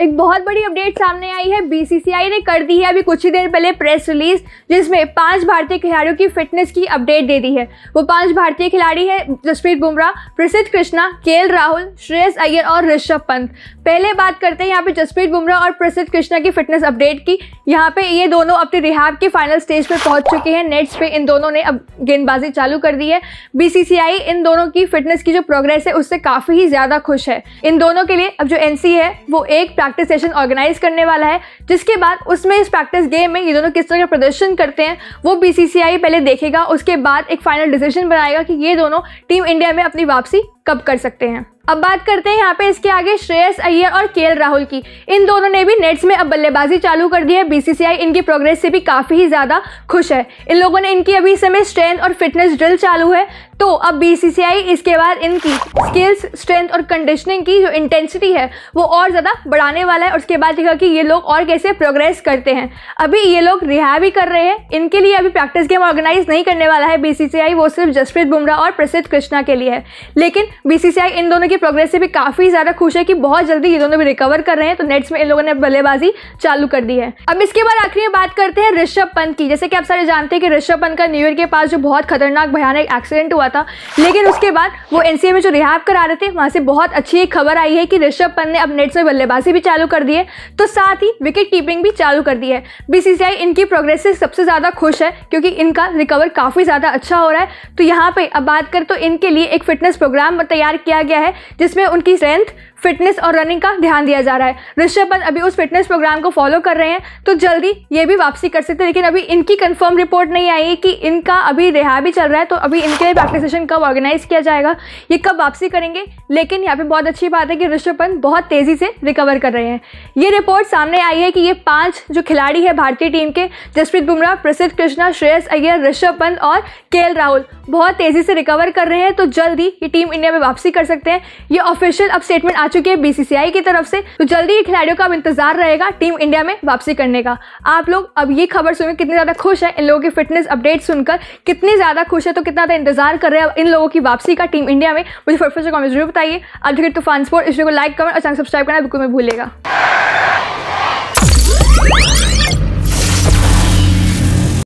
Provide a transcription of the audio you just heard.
एक बहुत बड़ी अपडेट सामने आई है बीसीसीआई ने कर दी है अभी कुछ ही देर पहले प्रेस रिलीज जिसमें पांच भारतीय खिलाड़ियों की फिटनेस की अपडेट दे दी है वो पांच भारतीय खिलाड़ी है जसप्रीत बुमराह प्रसिद्ध कृष्णा के राहुल श्रेयस अय्यर और ऋषभ पंत पहले बात करते हैं यहाँ पे जसप्रीत बुमराह और प्रसिद्ध कृष्णा की फिटनेस अपडेट की यहाँ पे ये दोनों अपने रिहाब के फाइनल स्टेज पर पहुंच चुके हैं नेट्स पे इन दोनों ने अब गेंदबाजी चालू कर दी है बीसीसीआई इन दोनों की फिटनेस की जो प्रोग्रेस है उससे काफ़ी ही ज़्यादा खुश है इन दोनों के लिए अब जो एनसी है वो एक प्रैक्टिस सेशन ऑर्गेनाइज करने वाला है जिसके बाद उसमें इस प्रैक्टिस गेम में ये दोनों किस तरह का प्रदर्शन करते हैं वो बीसीसीआई पहले देखेगा उसके बाद एक फाइनल डिसीजन बनाएगा कि ये दोनों टीम इंडिया में अपनी वापसी कब कर सकते हैं अब बात करते हैं यहाँ पे इसके आगे श्रेयस अय्यर और के राहुल की इन दोनों ने भी नेट्स में अब बल्लेबाजी चालू कर दी है बीसीसीआई इनकी प्रोग्रेस से भी काफ़ी ही ज़्यादा खुश है इन लोगों ने इनकी अभी समय स्ट्रेंथ और फिटनेस ड्रिल चालू है तो अब बीसीसीआई इसके बाद इनकी स्किल्स स्ट्रेंथ और कंडीशनिंग की जो इंटेंसिटी है वो और ज़्यादा बढ़ाने वाला है और उसके बाद देखा कि ये लोग और कैसे प्रोग्रेस करते हैं अभी ये लोग रिहा भी कर रहे हैं इनके लिए अभी प्रैक्टिस गेम ऑर्गेनाइज नहीं करने वाला है बीसीसीआई वो सिर्फ जसप्रीत बुमराह और प्रसिद्ध कृष्णा के लिए है लेकिन बीसीसीआई इन दोनों की की प्रोग्रेस से भी काफ़ी ज़्यादा खुश है कि बहुत जल्दी ये दोनों भी रिकवर कर रहे हैं तो नेट्स में इन लोगों ने बल्लेबाजी चालू कर दी है अब इसके बाद आखिरी में बात करते हैं ऋषभ पंत की जैसे कि आप सारे जानते हैं कि ऋषभ पंत का न्यू ईयर के पास जो बहुत खतरनाक भयानक एक्सीडेंट हुआ था लेकिन उसके बाद वो एनसीए में जो रिहाब करा रहे थे वहां से बहुत अच्छी एक खबर आई है कि ऋषभ पंत ने अब नेट्स में बल्लेबाजी भी चालू कर दी है तो साथ ही विकेट कीपिंग भी चालू कर दी है बीसीसीआई इनकी प्रोग्रेस से सबसे ज़्यादा खुश है क्योंकि इनका रिकवर काफ़ी ज़्यादा अच्छा हो रहा है तो यहाँ पे अब बात कर तो इनके लिए एक फिटनेस प्रोग्राम तैयार किया गया है जिसमें उनकी स्ट्रेंथ फिटनेस और रनिंग का ध्यान दिया जा रहा है ऋषभ पंत अभी उस फिटनेस प्रोग्राम को फॉलो कर रहे हैं तो जल्दी ये भी वापसी कर सकते हैं लेकिन अभी इनकी कंफर्म रिपोर्ट नहीं आई है कि इनका अभी रिहा भी चल रहा है तो अभी इनके लिए प्रैक्टिस सेशन कब ऑर्गेनाइज किया जाएगा ये कब वापसी करेंगे लेकिन यहाँ पे बहुत अच्छी बात है कि ऋषभ पंत बहुत तेज़ी से रिकवर कर रहे हैं ये रिपोर्ट सामने आई है कि ये पाँच जो खिलाड़ी है भारतीय टीम के जसप्रीत बुमराह प्रसिद्ध कृष्णा श्रेयस अय्यर ऋषभ पंत और के राहुल बहुत तेज़ी से रिकवर कर रहे हैं तो जल्दी ये टीम इंडिया में वापसी कर सकते हैं ये ऑफिशियल अब स्टेटमेंट आ चुकी है बीसीसीआई की तरफ से तो जल्दी ही खिलाड़ियों का अब इंतजार रहेगा टीम इंडिया में वापसी करने का आप लोग अब ये खबर सुनकर कितने ज़्यादा खुश है इन लोगों की फिटनेस अपडेट सुनकर कितने ज़्यादा खुश है तो कितना ज़्यादा इंतजार कर रहे हैं इन लोगों की वापसी का टीम इंडिया में मुझे फटफट से कॉमेंट जरूर बताइए आप जो तूफान स्पोर्ट इस को लाइक कमेंट और चैनल सब्सक्राइब करना बिल्कुल मैं भूलेगा